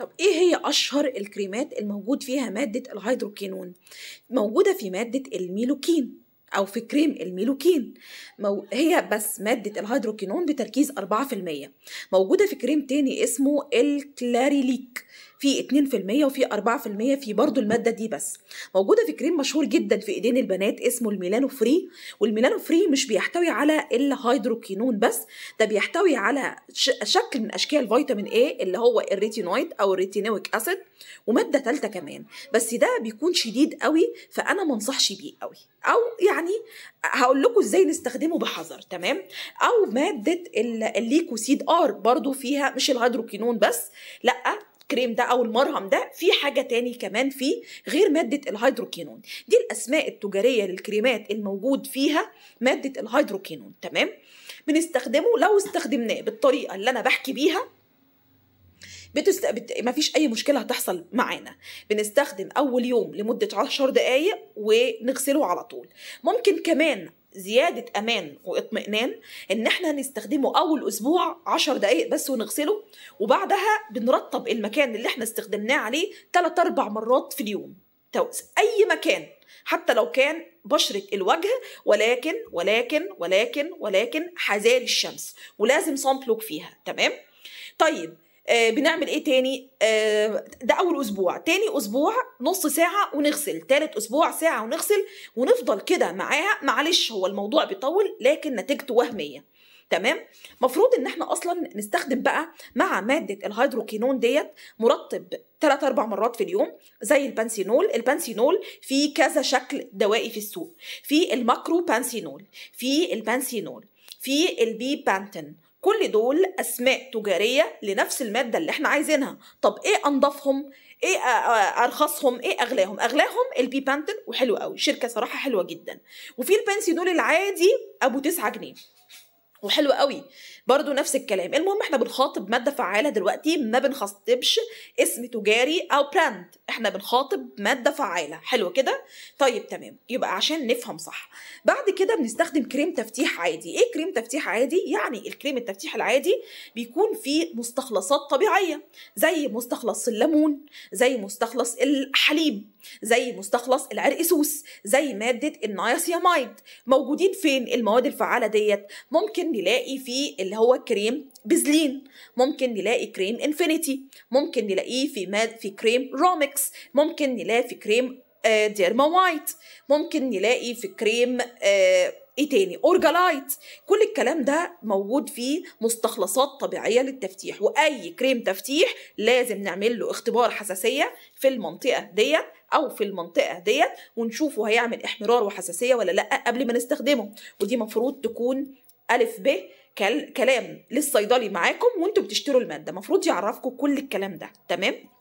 طب ايه هي اشهر الكريمات الموجود فيها ماده الهيدروكينون موجوده في ماده الميلوكين او في كريم الميلوكين مو هي بس ماده الهيدروكينون بتركيز 4% موجوده في كريم تاني اسمه الكلاريليك في 2% وفي 4% في برضو المادة دي بس موجودة في كريم مشهور جدا في ايدين البنات اسمه الميلانو فري والميلانو فري مش بيحتوي على الهيدروكينون بس ده بيحتوي على شكل من اشكال فيتامين A اللي هو الريتينويد او الريتينويك اسيد ومادة تالتة كمان بس ده بيكون شديد قوي فانا منصحش بيه قوي او يعني هقول لكم ازاي نستخدمه بحذر تمام او ماده الليكوسيد ار برضو فيها مش الهيدروكينون بس لا الكريم ده او المرهم ده في حاجه تاني كمان فيه غير ماده الهيدروكينون دي الاسماء التجاريه للكريمات الموجود فيها ماده الهيدروكينون تمام بنستخدمه لو استخدمناه بالطريقه اللي انا بحكي بيها بتست... بت... مفيش اي مشكله هتحصل معانا بنستخدم اول يوم لمده 10 دقائق ونغسله على طول ممكن كمان زيادة أمان واطمئنان إن إحنا نستخدمه أول أسبوع 10 دقايق بس ونغسله وبعدها بنرطب المكان اللي إحنا استخدمناه عليه تلات أربع مرات في اليوم أي مكان حتى لو كان بشرة الوجه ولكن ولكن ولكن ولكن حذاري الشمس ولازم صن فيها تمام؟ طيب آه، بنعمل ايه تاني آه، ده اول اسبوع تاني اسبوع نص ساعه ونغسل تالت اسبوع ساعه ونغسل ونفضل كده معاها معلش هو الموضوع بيطول لكن نتيجته وهميه تمام مفروض ان احنا اصلا نستخدم بقى مع ماده الهيدروكينون ديت مرطب 3 اربع مرات في اليوم زي البانسينول البانسينول في كذا شكل دوائي في السوق في الماكرو بانسينول في البانسينول في البي بانتن كل دول اسماء تجاريه لنفس الماده اللي احنا عايزينها طب ايه انضفهم ايه ارخصهم ايه اغلاهم اغلاهم البي بانتن وحلو قوي شركه صراحه حلوه جدا وفي البنسي دول العادي ابو 9 جنيه وحلو قوي برضو نفس الكلام المهم احنا بنخاطب مادة فعالة دلوقتي ما بنخاطبش اسم تجاري او براند احنا بنخاطب مادة فعالة حلو كده طيب تمام يبقى عشان نفهم صح بعد كده بنستخدم كريم تفتيح عادي ايه كريم تفتيح عادي يعني الكريم التفتيح العادي بيكون فيه مستخلصات طبيعية زي مستخلص الليمون زي مستخلص الحليب زي مستخلص العرق سوس زي مادة النايسيامايد موجودين فين المواد الفعالة ديت ممكن نلاقي فيه اللي هو كريم بزلين ممكن نلاقي كريم انفينيتي ممكن نلاقيه في ماد في كريم رومكس ممكن نلاقي في كريم ديرما آه، وايت ممكن نلاقي في كريم آه، ايه تاني اورجالايت كل الكلام ده موجود فيه مستخلصات طبيعيه للتفتيح واي كريم تفتيح لازم نعمل له اختبار حساسيه في المنطقه ديت او في المنطقه ديت ونشوفه هيعمل احمرار وحساسيه ولا لا قبل ما نستخدمه ودي مفروض تكون ألف ب كلام للصيدلي معاكم وانتوا بتشتروا المادة المفروض يعرفكم كل الكلام ده تمام